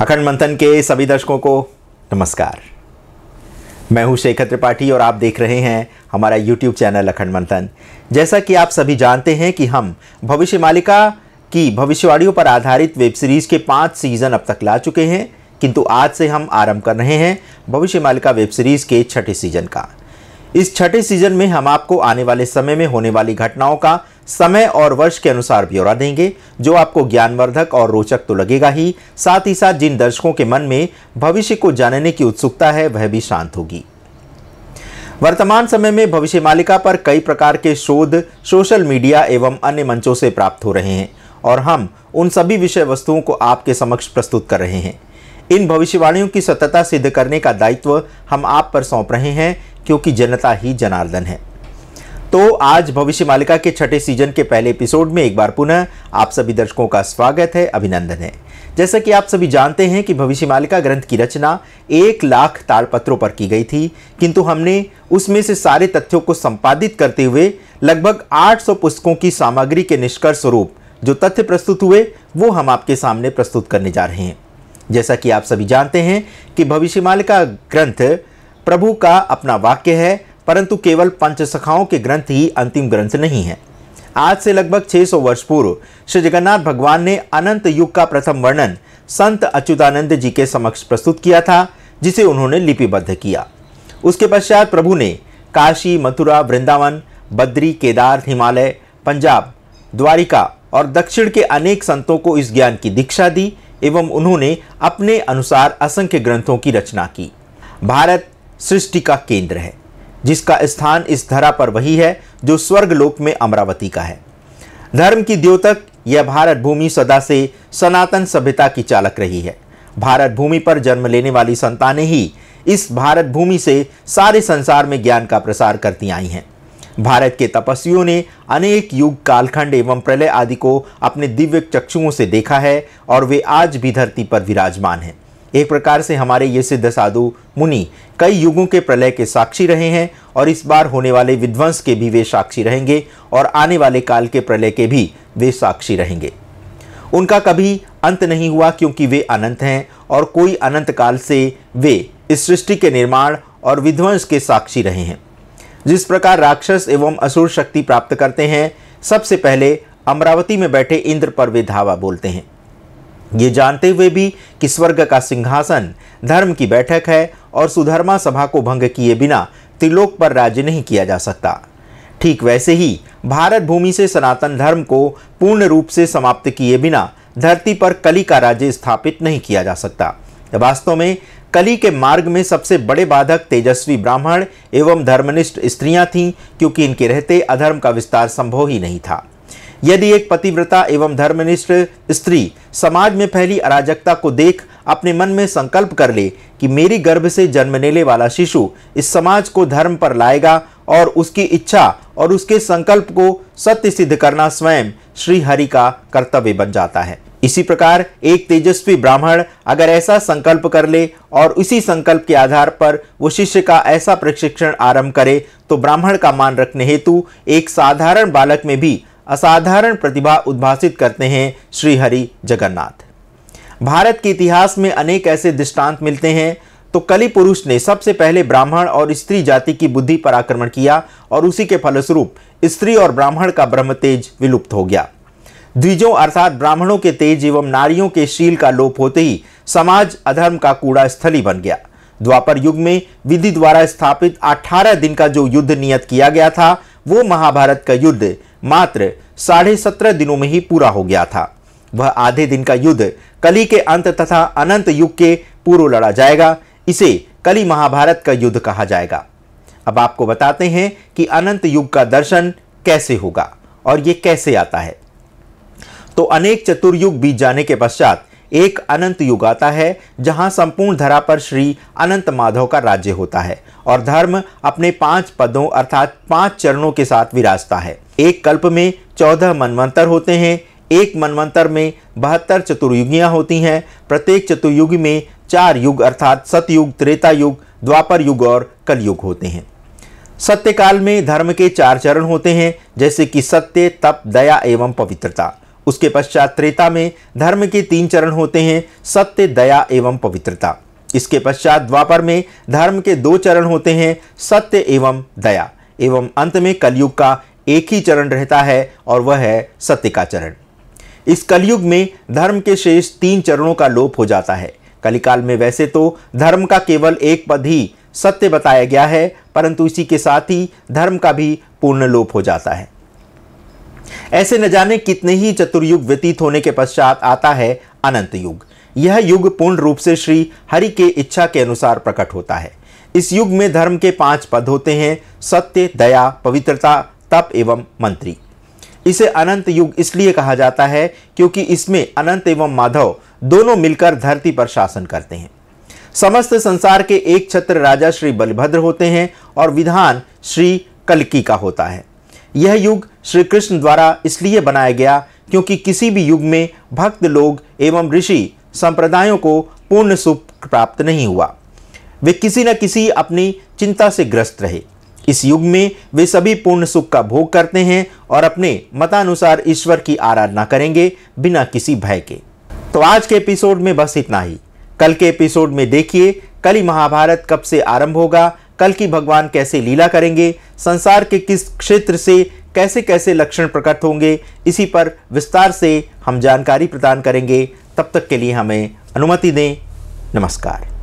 अखंड मंथन के सभी दर्शकों को नमस्कार मैं हूं शेखर त्रिपाठी और आप देख रहे हैं हमारा यूट्यूब चैनल अखंड मंथन जैसा कि आप सभी जानते हैं कि हम भविष्य मालिका की भविष्यवाणियों पर आधारित वेब सीरीज़ के पाँच सीज़न अब तक ला चुके हैं किंतु आज से हम आरंभ कर रहे हैं भविष्य मालिका वेब सीरीज़ के छठे सीज़न का इस छठे सीज़न में हम आपको आने वाले समय में होने वाली घटनाओं का समय और वर्ष के अनुसार ब्यौरा देंगे जो आपको ज्ञानवर्धक और रोचक तो लगेगा ही साथ ही साथ जिन दर्शकों के मन में भविष्य को जानने की उत्सुकता है वह भी शांत होगी वर्तमान समय में भविष्य मालिका पर कई प्रकार के शोध सोशल मीडिया एवं अन्य मंचों से प्राप्त हो रहे हैं और हम उन सभी विषय वस्तुओं को आपके समक्ष प्रस्तुत कर रहे हैं इन भविष्यवाणियों की सत्यता सिद्ध करने का दायित्व हम आप पर सौंप रहे हैं क्योंकि जनता ही जनार्दन है तो आज भविष्य मालिका के छठे सीजन के पहले एपिसोड में एक बार पुनः आप सभी दर्शकों का स्वागत है अभिनंदन है जैसा कि आप सभी जानते हैं कि भविष्य मालिका ग्रंथ की रचना एक लाख ताड़पत्रों पर की गई थी किंतु हमने उसमें से सारे तथ्यों को संपादित करते हुए लगभग 800 पुस्तकों की सामग्री के निष्कर्ष स्वरूप जो तथ्य प्रस्तुत हुए वो हम आपके सामने प्रस्तुत करने जा रहे हैं जैसा कि आप सभी जानते हैं कि भविष्य मालिका ग्रंथ प्रभु का अपना वाक्य है परंतु केवल पंचसखाओं के ग्रंथ ही अंतिम ग्रंथ नहीं है आज से लगभग 600 वर्ष पूर्व श्री जगन्नाथ भगवान ने अनंत युग का प्रथम वर्णन संत अच्युतानंद जी के समक्ष प्रस्तुत किया था जिसे उन्होंने लिपिबद्ध किया उसके पश्चात प्रभु ने काशी मथुरा वृंदावन बद्री केदार हिमालय पंजाब द्वारिका और दक्षिण के अनेक संतों को इस ज्ञान की दीक्षा दी एवं उन्होंने अपने अनुसार असंख्य ग्रंथों की रचना की भारत सृष्टि का केंद्र है जिसका स्थान इस धरा पर वही है जो स्वर्गलोक में अमरावती का है धर्म की द्योतक यह भारत भूमि सदा से सनातन सभ्यता की चालक रही है भारत भूमि पर जन्म लेने वाली संतानें ही इस भारत भूमि से सारे संसार में ज्ञान का प्रसार करती आई हैं भारत के तपस्वियों ने अनेक युग कालखंड एवं प्रलय आदि को अपने दिव्य चक्षुओं से देखा है और वे आज भी धरती पर विराजमान हैं एक प्रकार से हमारे ये सिद्ध साधु मुनि कई युगों के प्रलय के साक्षी रहे हैं और इस बार होने वाले विध्वंस के भी वे साक्षी रहेंगे और आने वाले काल के प्रलय के भी वे साक्षी रहेंगे उनका कभी अंत नहीं हुआ क्योंकि वे अनंत हैं और कोई अनंत काल से वे इस सृष्टि के निर्माण और विध्वंस के साक्षी रहे हैं जिस प्रकार राक्षस एवं असुर शक्ति प्राप्त करते हैं सबसे पहले अमरावती में बैठे इंद्र पर वे धावा बोलते हैं ये जानते हुए भी कि स्वर्ग का सिंहासन धर्म की बैठक है और सुधर्मा सभा को भंग किए बिना त्रिलोक पर राज्य नहीं किया जा सकता ठीक वैसे ही भारत भूमि से सनातन धर्म को पूर्ण रूप से समाप्त किए बिना धरती पर कली का राज्य स्थापित नहीं किया जा सकता वास्तव में कली के मार्ग में सबसे बड़े बाधक तेजस्वी ब्राह्मण एवं धर्मनिष्ठ स्त्रियां थीं क्योंकि इनके रहते अधर्म का विस्तार संभव ही नहीं था यदि एक पतिव्रता एवं धर्मनिष्ठ स्त्री समाज में फैली अराजकता को देख अपने मन में संकल्प कर ले कि मेरी गर्भ से जन्म लेने वाला शिशु इस समाज को धर्म पर लाएगा और उसकी इच्छा और उसके संकल्प को सत्य सिद्ध करना स्वयं श्री हरि का कर्तव्य बन जाता है इसी प्रकार एक तेजस्वी ब्राह्मण अगर ऐसा संकल्प कर ले और उसी संकल्प के आधार पर वो शिष्य का ऐसा प्रशिक्षण आरंभ करे तो ब्राह्मण का मान रखने हेतु एक साधारण बालक में भी असाधारण प्रतिभा उद्भाषित करते हैं श्री हरि जगन्नाथ भारत के इतिहास में अनेक ऐसे दृष्टांत मिलते हैं तो कली पुरुष ने सबसे पहले ब्राह्मण और स्त्री जाति की बुद्धि पर आक्रमण किया और उसी के फलस्वरूप स्त्री और ब्राह्मण का ब्रह्म तेज विलुप्त हो गया द्विजों अर्थात ब्राह्मणों के तेज एवं नारियों के शील का लोप होते ही समाज अधर्म का कूड़ा स्थली बन गया द्वापर युग में विधि द्वारा स्थापित 18 दिन का जो युद्ध नियत किया गया था वो महाभारत का युद्ध मात्र साढ़े सत्रह दिनों में ही पूरा हो गया था वह आधे दिन का युद्ध कली के अंत तथा अनंत युग के पूर्व लड़ा जाएगा इसे कली महाभारत का युद्ध कहा जाएगा अब आपको बताते हैं कि अनंत युग का दर्शन कैसे होगा और ये कैसे आता है तो अनेक चतुर्युग बीत जाने के पश्चात एक अनंत युग आता है जहां संपूर्ण धरा पर श्री अनंत माधव का राज्य होता है और धर्म अपने पांच पदों अर्थात पांच चरणों के साथ विराजता है एक कल्प में चौदह मनवंतर होते हैं एक मनवंतर में बहत्तर चतुर्युगियाँ होती हैं प्रत्येक चतुर्युग में चार युग अर्थात सतयुग त्रेता युग द्वापर युग और कलयुग होते हैं सत्यकाल में धर्म के चार चरण होते हैं जैसे कि सत्य तप दया एवं पवित्रता उसके पश्चात त्रेता में धर्म के तीन चरण होते हैं सत्य दया एवं पवित्रता इसके पश्चात द्वापर में धर्म के दो चरण होते हैं सत्य एवं दया एवं अंत में कलयुग का एक ही चरण रहता है और वह है सत्य का चरण इस कलयुग में धर्म के शेष तीन चरणों का लोप हो जाता है कलिकाल में वैसे तो धर्म का केवल एक पद ही सत्य बताया गया है परंतु इसी के साथ ही धर्म का भी पूर्ण लोप हो जाता है ऐसे न जाने कितने ही चतुर्युग व्यतीत होने के पश्चात आता है अनंत युग यह युग पूर्ण रूप से श्री हरि के इच्छा के अनुसार प्रकट होता है इस युग में धर्म के पांच पद होते हैं सत्य दया पवित्रता तप एवं मंत्री इसे अनंत युग इसलिए कहा जाता है क्योंकि इसमें अनंत एवं माधव दोनों मिलकर धरती पर शासन करते हैं समस्त संसार के एक छत्र राजा श्री बलभद्र होते हैं और विधान श्री कलकी का होता है यह युग श्री कृष्ण द्वारा इसलिए बनाया गया क्योंकि किसी भी युग में भक्त लोग एवं ऋषि संप्रदायों को पूर्ण सुख प्राप्त नहीं हुआ वे किसी न किसी अपनी चिंता से ग्रस्त रहे इस युग में वे सभी पूर्ण सुख का भोग करते हैं और अपने मतानुसार ईश्वर की आराधना करेंगे बिना किसी भय के तो आज के एपिसोड में बस इतना ही कल के एपिसोड में देखिए कली महाभारत कब से आरंभ होगा कल की भगवान कैसे लीला करेंगे संसार के किस क्षेत्र से कैसे कैसे लक्षण प्रकट होंगे इसी पर विस्तार से हम जानकारी प्रदान करेंगे तब तक के लिए हमें अनुमति दें नमस्कार